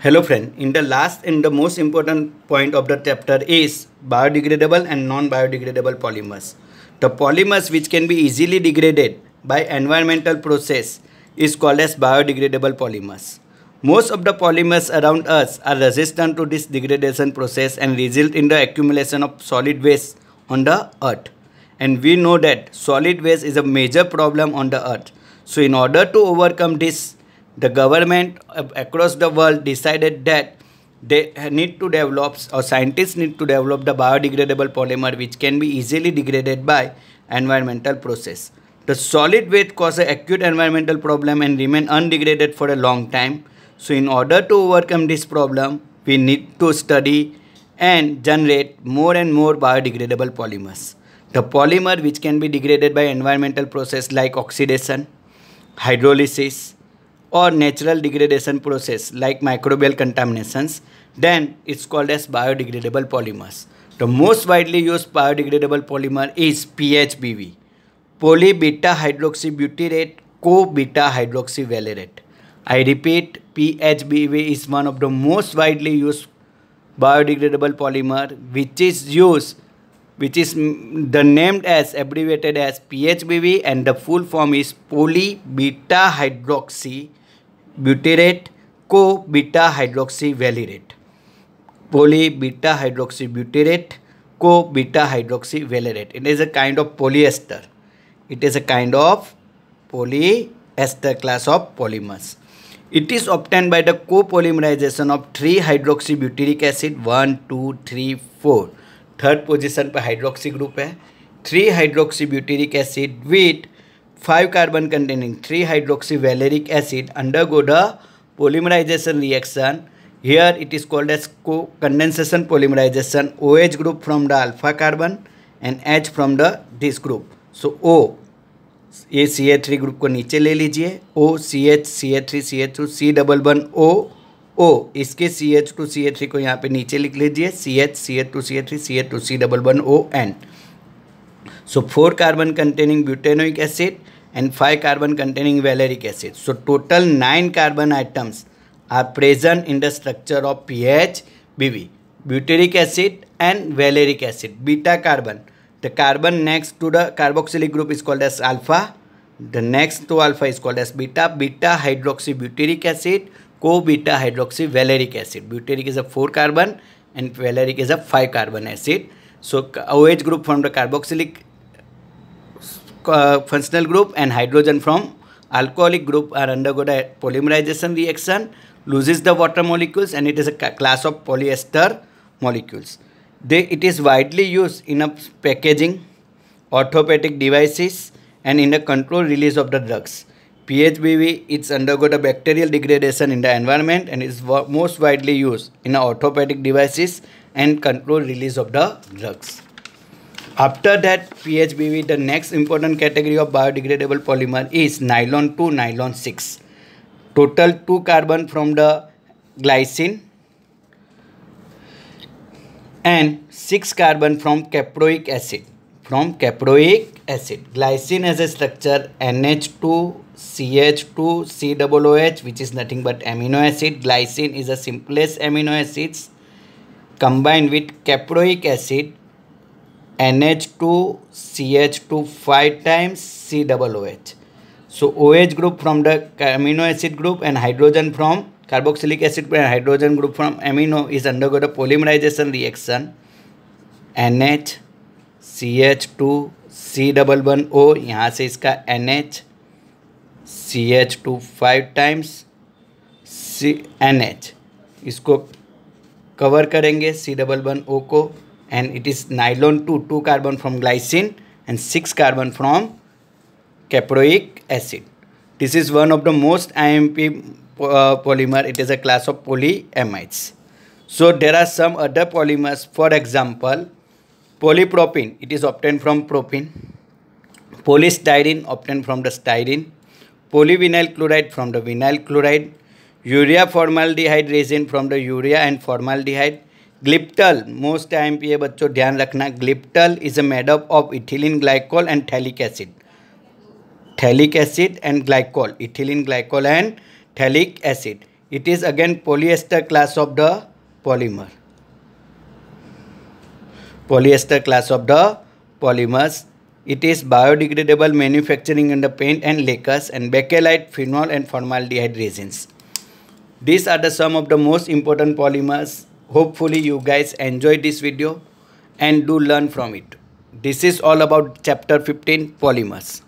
Hello friend, in the last and the most important point of the chapter is biodegradable and non-biodegradable polymers. The polymers which can be easily degraded by environmental process is called as biodegradable polymers. Most of the polymers around us are resistant to this degradation process and result in the accumulation of solid waste on the earth. And we know that solid waste is a major problem on the earth. So in order to overcome this the government across the world decided that they need to develop or scientists need to develop the biodegradable polymer which can be easily degraded by environmental process. The solid waste causes acute environmental problem and remain undegraded for a long time. So in order to overcome this problem, we need to study and generate more and more biodegradable polymers. The polymer which can be degraded by environmental process like oxidation, hydrolysis, or natural degradation process like microbial contaminations, then it's called as biodegradable polymers. The most widely used biodegradable polymer is PHBV, polybeta hydroxybutyrate co-beta hydroxyvalerate. I repeat, PHBV is one of the most widely used biodegradable polymer which is used which is the named as abbreviated as PHBV and the full form is poly beta hydroxy butyrate co beta hydroxy valerate poly beta hydroxy butyrate co beta hydroxy valerate it is a kind of polyester it is a kind of polyester class of polymers it is obtained by the copolymerization of 3 hydroxybutyric acid 1 2 3 4 third position पर hydroxy group है three hydroxy butyric acid with five carbon containing three hydroxy valeric acid undergo the polymerisation reaction here it is called as co condensation polymerisation O H group from the alpha carbon and H from the this group so O A C A three group को नीचे ले लीजिए O C H C A three C H two C double one O O इसके C H two C A three को यहाँ पे नीचे लिख लीजिए C H C H two C H three C A two C double one O N so four carbon containing butanoic acid and five carbon containing valeric acid so total nine carbon items are present in the structure of P H BV butyric acid and valeric acid beta carbon the carbon next to the carboxylic group is called as alpha the next to alpha is called as beta beta hydroxy butyric acid co-beta hydroxy valeric acid. Butyric is a 4 carbon and valeric is a 5 carbon acid. So OH group from the carboxylic uh, functional group and hydrogen from alcoholic group are undergo the polymerization reaction, loses the water molecules and it is a class of polyester molecules. it is widely used in packaging, orthopedic devices and in the control release of the drugs. PHBV, it's undergone a bacterial degradation in the environment and is most widely used in orthopedic devices and control release of the drugs. After that PHBV, the next important category of biodegradable polymer is nylon 2, nylon 6. Total 2 carbon from the glycine and 6 carbon from caproic acid. From caproic acid, glycine has a structure NH2 C H two C double O H which is nothing but amino acid glycine is a simplest amino acids combined with caproic acid N H two C H two five times C double O H so O H group from the amino acid group and hydrogen from carboxylic acid and hydrogen group from amino is undergo a polymerisation reaction N H C H two C double one O यहाँ से इसका N H C H two five times C N H इसको cover करेंगे C double one O को and it is nylon two two carbon from glycine and six carbon from caproic acid this is one of the most I M P polymer it is a class of polyamides so there are some other polymers for example polypropene it is obtained from propyne polystyrene obtained from the styrene polyvinyl chloride from the vinyl chloride, urea formaldehyde resin from the urea and formaldehyde, glyptal most time pe bachcho dhyan rakhna glyptal is a made up of ethylene glycol and phthalic acid phthalic acid and glycol ethylene glycol and phthalic acid it is again polyester class of the polymer polyester class of the polymers It is biodegradable manufacturing the paint and lacquers and bakelite, phenol and formaldehyde resins. These are the some of the most important polymers. Hopefully you guys enjoyed this video and do learn from it. This is all about chapter 15 polymers.